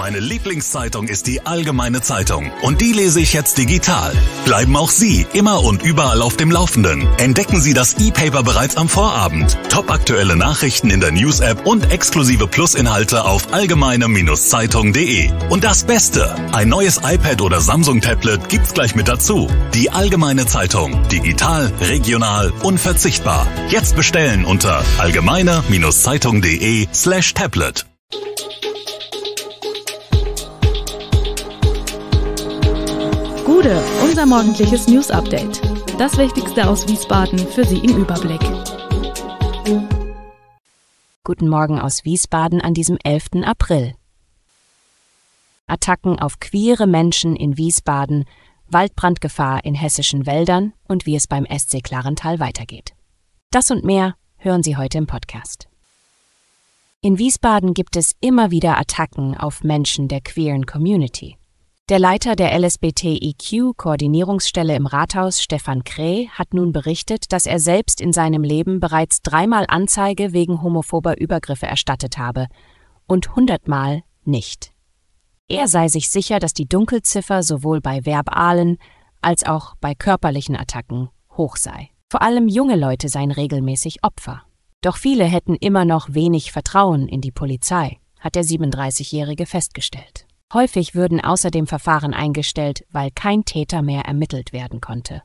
Meine Lieblingszeitung ist die Allgemeine Zeitung und die lese ich jetzt digital. Bleiben auch Sie immer und überall auf dem Laufenden. Entdecken Sie das E-Paper bereits am Vorabend. Top aktuelle Nachrichten in der News-App und exklusive Plus-Inhalte auf allgemeine-zeitung.de. Und das Beste, ein neues iPad oder Samsung-Tablet gibt's gleich mit dazu. Die Allgemeine Zeitung, digital, regional, unverzichtbar. Jetzt bestellen unter allgemeine-zeitung.de slash tablet. Gude, unser morgendliches News Update. Das Wichtigste aus Wiesbaden für Sie im Überblick. Guten Morgen aus Wiesbaden an diesem 11. April. Attacken auf queere Menschen in Wiesbaden, Waldbrandgefahr in hessischen Wäldern und wie es beim SC Klarental weitergeht. Das und mehr hören Sie heute im Podcast. In Wiesbaden gibt es immer wieder Attacken auf Menschen der queeren Community. Der Leiter der LSBTIQ-Koordinierungsstelle im Rathaus, Stefan Kreh, hat nun berichtet, dass er selbst in seinem Leben bereits dreimal Anzeige wegen homophober Übergriffe erstattet habe und hundertmal nicht. Er sei sich sicher, dass die Dunkelziffer sowohl bei verbalen als auch bei körperlichen Attacken hoch sei. Vor allem junge Leute seien regelmäßig Opfer. Doch viele hätten immer noch wenig Vertrauen in die Polizei, hat der 37-Jährige festgestellt. Häufig würden außerdem Verfahren eingestellt, weil kein Täter mehr ermittelt werden konnte.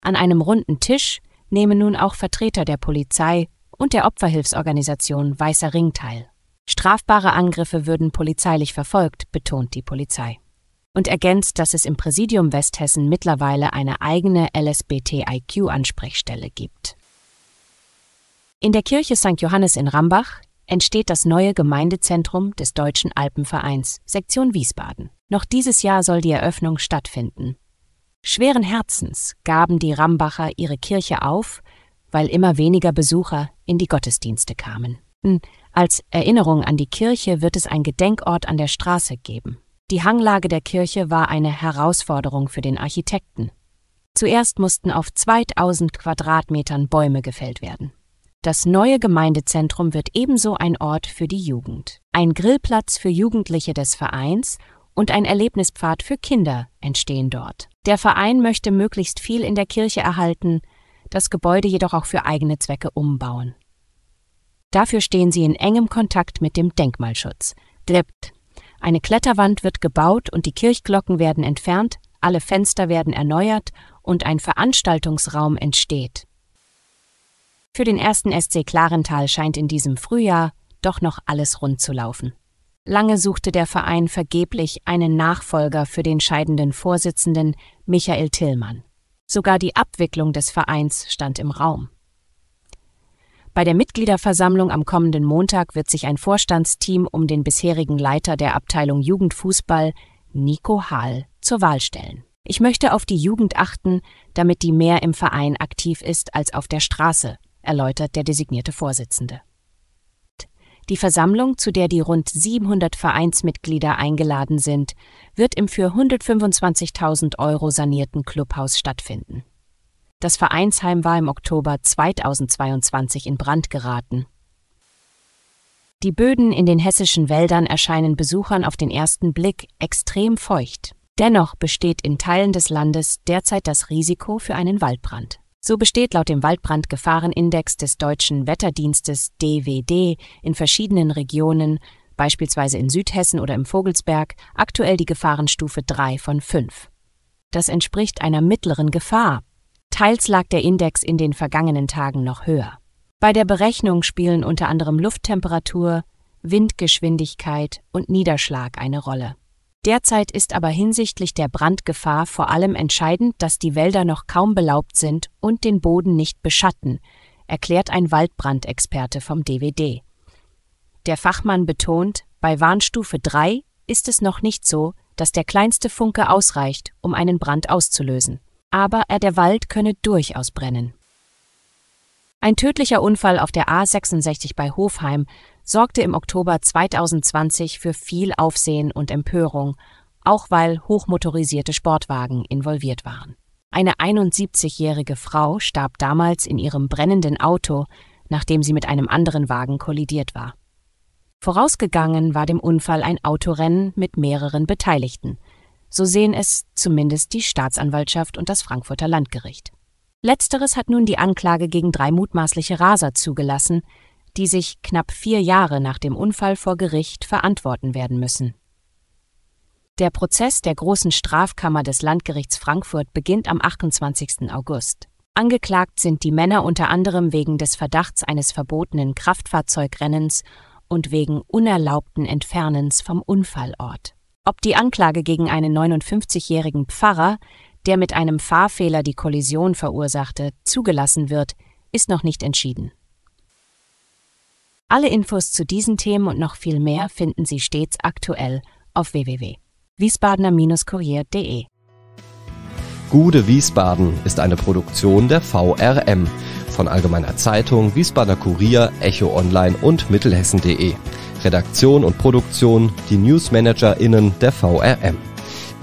An einem runden Tisch nehmen nun auch Vertreter der Polizei und der Opferhilfsorganisation Weißer Ring teil. Strafbare Angriffe würden polizeilich verfolgt, betont die Polizei. Und ergänzt, dass es im Präsidium Westhessen mittlerweile eine eigene LSBTIQ-Ansprechstelle gibt. In der Kirche St. Johannes in Rambach entsteht das neue Gemeindezentrum des Deutschen Alpenvereins, Sektion Wiesbaden. Noch dieses Jahr soll die Eröffnung stattfinden. Schweren Herzens gaben die Rambacher ihre Kirche auf, weil immer weniger Besucher in die Gottesdienste kamen. Hm, als Erinnerung an die Kirche wird es ein Gedenkort an der Straße geben. Die Hanglage der Kirche war eine Herausforderung für den Architekten. Zuerst mussten auf 2000 Quadratmetern Bäume gefällt werden. Das neue Gemeindezentrum wird ebenso ein Ort für die Jugend, ein Grillplatz für Jugendliche des Vereins und ein Erlebnispfad für Kinder entstehen dort. Der Verein möchte möglichst viel in der Kirche erhalten, das Gebäude jedoch auch für eigene Zwecke umbauen. Dafür stehen sie in engem Kontakt mit dem Denkmalschutz. Eine Kletterwand wird gebaut und die Kirchglocken werden entfernt, alle Fenster werden erneuert und ein Veranstaltungsraum entsteht. Für den ersten SC Klarental scheint in diesem Frühjahr doch noch alles rund zu laufen. Lange suchte der Verein vergeblich einen Nachfolger für den scheidenden Vorsitzenden Michael Tillmann. Sogar die Abwicklung des Vereins stand im Raum. Bei der Mitgliederversammlung am kommenden Montag wird sich ein Vorstandsteam um den bisherigen Leiter der Abteilung Jugendfußball, Nico Hahl, zur Wahl stellen. Ich möchte auf die Jugend achten, damit die mehr im Verein aktiv ist als auf der Straße, erläutert der designierte Vorsitzende. Die Versammlung, zu der die rund 700 Vereinsmitglieder eingeladen sind, wird im für 125.000 Euro sanierten Clubhaus stattfinden. Das Vereinsheim war im Oktober 2022 in Brand geraten. Die Böden in den hessischen Wäldern erscheinen Besuchern auf den ersten Blick extrem feucht. Dennoch besteht in Teilen des Landes derzeit das Risiko für einen Waldbrand. So besteht laut dem Waldbrandgefahrenindex des deutschen Wetterdienstes DWD in verschiedenen Regionen, beispielsweise in Südhessen oder im Vogelsberg, aktuell die Gefahrenstufe 3 von 5. Das entspricht einer mittleren Gefahr. Teils lag der Index in den vergangenen Tagen noch höher. Bei der Berechnung spielen unter anderem Lufttemperatur, Windgeschwindigkeit und Niederschlag eine Rolle Derzeit ist aber hinsichtlich der Brandgefahr vor allem entscheidend, dass die Wälder noch kaum belaubt sind und den Boden nicht beschatten, erklärt ein Waldbrandexperte vom DWD. Der Fachmann betont, bei Warnstufe 3 ist es noch nicht so, dass der kleinste Funke ausreicht, um einen Brand auszulösen. Aber er der Wald könne durchaus brennen. Ein tödlicher Unfall auf der A66 bei Hofheim sorgte im Oktober 2020 für viel Aufsehen und Empörung, auch weil hochmotorisierte Sportwagen involviert waren. Eine 71-jährige Frau starb damals in ihrem brennenden Auto, nachdem sie mit einem anderen Wagen kollidiert war. Vorausgegangen war dem Unfall ein Autorennen mit mehreren Beteiligten. So sehen es zumindest die Staatsanwaltschaft und das Frankfurter Landgericht. Letzteres hat nun die Anklage gegen drei mutmaßliche Raser zugelassen, die sich knapp vier Jahre nach dem Unfall vor Gericht verantworten werden müssen. Der Prozess der Großen Strafkammer des Landgerichts Frankfurt beginnt am 28. August. Angeklagt sind die Männer unter anderem wegen des Verdachts eines verbotenen Kraftfahrzeugrennens und wegen unerlaubten Entfernens vom Unfallort. Ob die Anklage gegen einen 59-jährigen Pfarrer, der mit einem Fahrfehler die Kollision verursachte, zugelassen wird, ist noch nicht entschieden. Alle Infos zu diesen Themen und noch viel mehr finden Sie stets aktuell auf www.wiesbadener-kurier.de. Gute Wiesbaden ist eine Produktion der VRM von Allgemeiner Zeitung, Wiesbadener Kurier, Echo Online und Mittelhessen.de. Redaktion und Produktion, die Newsmanagerinnen der VRM.